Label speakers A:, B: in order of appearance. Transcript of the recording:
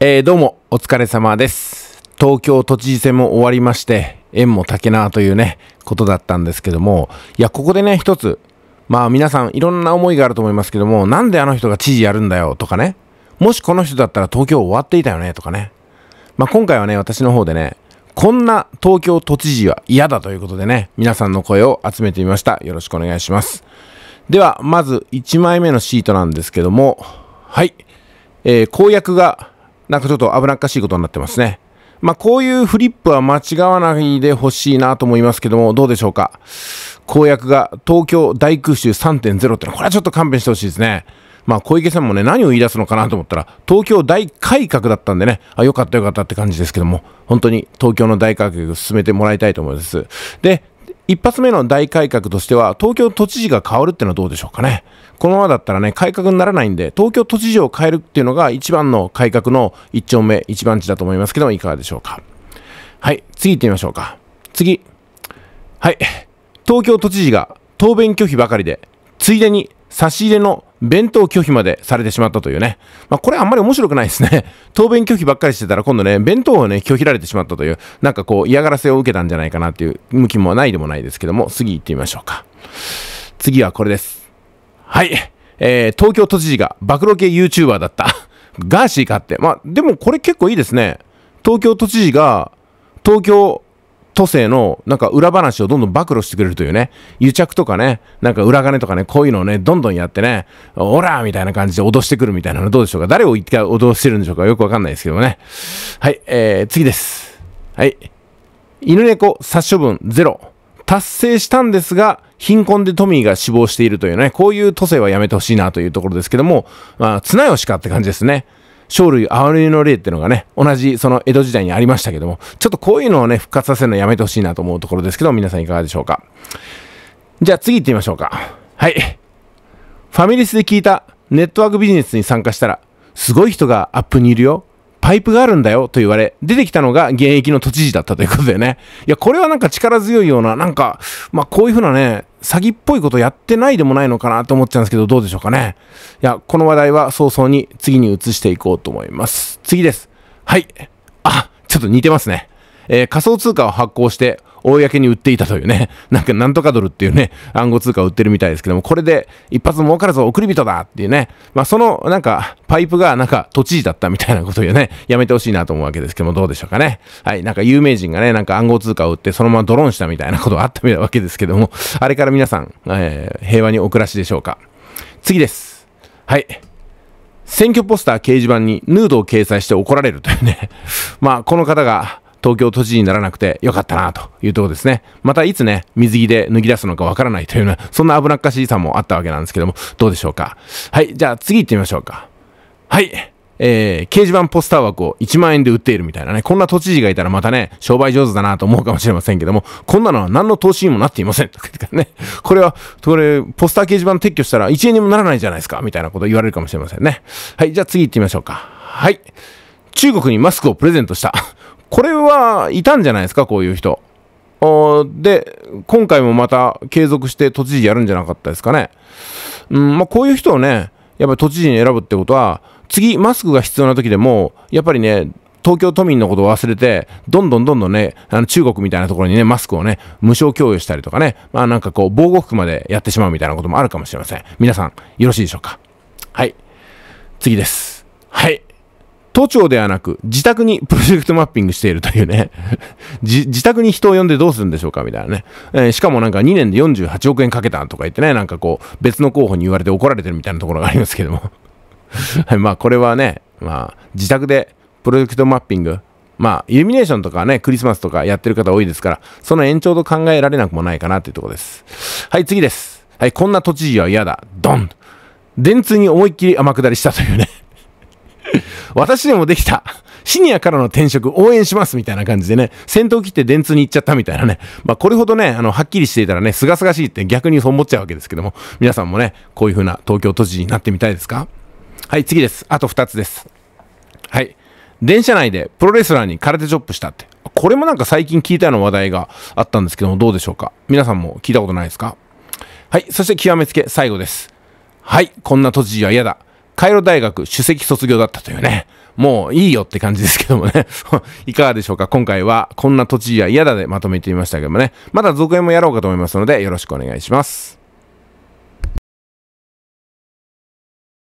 A: えー、どうも、お疲れ様です。東京都知事選も終わりまして、縁も竹縄というね、ことだったんですけども、いや、ここでね、一つ、まあ皆さんいろんな思いがあると思いますけども、なんであの人が知事やるんだよとかね、もしこの人だったら東京終わっていたよねとかね。まあ今回はね、私の方でね、こんな東京都知事は嫌だということでね、皆さんの声を集めてみました。よろしくお願いします。では、まず1枚目のシートなんですけども、はい。えー、公約がなんかちょっと危なっかしいことになってますね。まあ、こういうフリップは間違わないでほしいなと思いますけども、どうでしょうか。公約が東京大空襲3.0ってのは、これはちょっと勘弁してほしいですね。まあ、小池さんもね、何を言い出すのかなと思ったら、東京大改革だったんでね、あ、よかったよかったって感じですけども、本当に東京の大改革を進めてもらいたいと思います。で、一発目の大改革としては、東京都知事が変わるってのはどうでしょうかね。このままだったらね、改革にならないんで、東京都知事を変えるっていうのが一番の改革の一丁目、一番地だと思いますけども、いかがでしょうか。はい、次行ってみましょうか。次。はい、東京都知事が答弁拒否ばかりで、ついでに差し入れの弁当拒否までされてしまったというね。まあ、これあんまり面白くないですね。答弁拒否ばっかりしてたら今度ね、弁当をね、拒否られてしまったという、なんかこう嫌がらせを受けたんじゃないかなっていう向きもないでもないですけども、次行ってみましょうか。次はこれです。はい。えー、東京都知事が暴露系 YouTuber だった。ガーシーかって。まあ、でもこれ結構いいですね。東京都知事が、東京都政のなんか裏話をどんどん暴露してくれるというね、癒着とかね、なんか裏金とかね、こういうのをね、どんどんやってね、オラーみたいな感じで脅してくるみたいなのどうでしょうか誰を一回脅してるんでしょうかよくわかんないですけどもね。はい、えー、次です。はい。犬猫殺処分ゼロ。達成したんですが、貧困でトミーが死亡しているというね、こういう都政はやめてほしいなというところですけども、まあ、綱吉かって感じですね。生類憐れみの例っていうのがね、同じその江戸時代にありましたけども、ちょっとこういうのをね、復活させるのやめてほしいなと思うところですけど、皆さんいかがでしょうか。じゃあ次行ってみましょうか。はい。ファミレスで聞いたネットワークビジネスに参加したら、すごい人がアップにいるよ。パイプがあるんだよと言われ、出てきたのが現役の都知事だったということでね。いや、これはなんか力強いような、なんか、まあこういうふうなね、詐欺っぽいことやってないでもないのかなと思っちゃうんですけど、どうでしょうかね。いや、この話題は早々に次に移していこうと思います。次です。はい。あ、ちょっと似てますね。えー、仮想通貨を発行して公に売っていたというね、なんかなんとかドルっていうね、暗号通貨を売ってるみたいですけども、これで一発儲かるぞ、送り人だっていうね、まあそのなんかパイプがなんか都知事だったみたいなことをね、やめてほしいなと思うわけですけども、どうでしょうかね。はい、なんか有名人がね、なんか暗号通貨を売ってそのままドローンしたみたいなことがあったわけですけども、あれから皆さん、えー、平和にお暮らしでしょうか。次です。はい。選挙ポスター掲示板にヌードを掲載して怒られるというね。まあ、この方が、東京都知事にならなくてよかったなというとこですね。またいつね、水着で脱ぎ出すのかわからないというような、そんな危なっかしさもあったわけなんですけども、どうでしょうか。はい、じゃあ次行ってみましょうか。はい。えー、掲示板ポスター枠を1万円で売っているみたいなね、こんな都知事がいたらまたね、商売上手だなと思うかもしれませんけども、こんなのは何の投資にもなっていません。とかね、これは、これ、ポスター掲示板撤去したら1円にもならないじゃないですか、みたいなこと言われるかもしれませんね。はい、じゃあ次行ってみましょうか。はい。中国にマスクをプレゼントした。これはいたんじゃないですか、こういう人。で、今回もまた継続して都知事やるんじゃなかったですかね。うんまあ、こういう人をね、やっぱり都知事に選ぶってことは、次マスクが必要な時でも、やっぱりね、東京都民のことを忘れて、どんどんどんどんね、あの中国みたいなところにね、マスクをね、無償供与したりとかね、まあなんかこう、防護服までやってしまうみたいなこともあるかもしれません。皆さん、よろしいでしょうか。はい。次です。都庁ではなく、自宅に プロジェクトマッピングしているというね自、自宅に人を呼んでどうするんでしょうかみたいなね。えー、しかもなんか2年で48億円かけたとか言ってね、なんかこう、別の候補に言われて怒られてるみたいなところがありますけども はい、まあこれはね、まあ自宅でプロジェクトマッピング、まあイルミネーションとかね、クリスマスとかやってる方多いですから、その延長と考えられなくもないかなっていうところです。はい、次です。はい、こんな都知事は嫌だ。ドン電通に思いっきり天下りしたというね私でもできた。シニアからの転職応援しますみたいな感じでね、戦闘機って電通に行っちゃったみたいなね。まあこれほどね、あの、はっきりしていたらね、すがすがしいって逆にそう思っちゃうわけですけども、皆さんもね、こういう風な東京都知事になってみたいですかはい、次です。あと2つです。はい。電車内でプロレスラーに空手チョップしたって。これもなんか最近聞いたような話題があったんですけども、どうでしょうか皆さんも聞いたことないですかはい。そして極めつけ、最後です。はい。こんな都知事は嫌だ。カイロ大学首席卒業だったというね。もういいよって感じですけどもね。いかがでしょうか今回はこんな都知事は嫌だでまとめてみましたけどもね。まだ続編もやろうかと思いますのでよろしくお願いします。